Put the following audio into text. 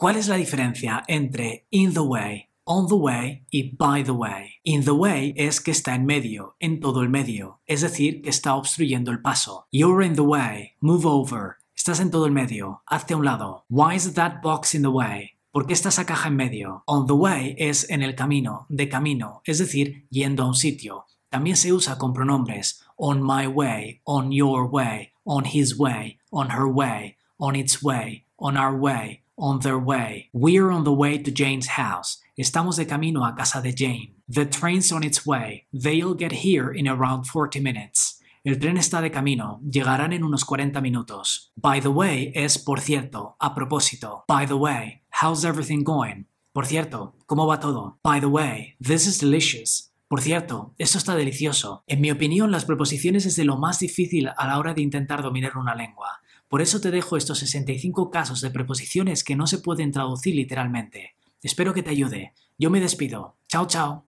¿Cuál es la diferencia entre in the way, on the way y by the way? In the way es que está en medio, en todo el medio, es decir, que está obstruyendo el paso. You're in the way, move over. Estás en todo el medio, hazte a un lado. Why is that box in the way? ¿Por qué está esa caja en medio? On the way es en el camino, de camino, es decir, yendo a un sitio. También se usa con pronombres on my way, on your way, on his way, on her way, on its way, on our way, on their way. We're on the way to Jane's house. Estamos de camino a casa de Jane. The train's on its way. They'll get here in around 40 minutes. El tren está de camino, llegarán en unos 40 minutos. By the way es por cierto, a propósito. By the way, how's everything going? Por cierto, ¿cómo va todo? By the way, this is delicious. Por cierto, esto está delicioso. En mi opinión, las preposiciones es de lo más difícil a la hora de intentar dominar una lengua. Por eso te dejo estos 65 casos de preposiciones que no se pueden traducir literalmente. Espero que te ayude. Yo me despido. Chao, chao.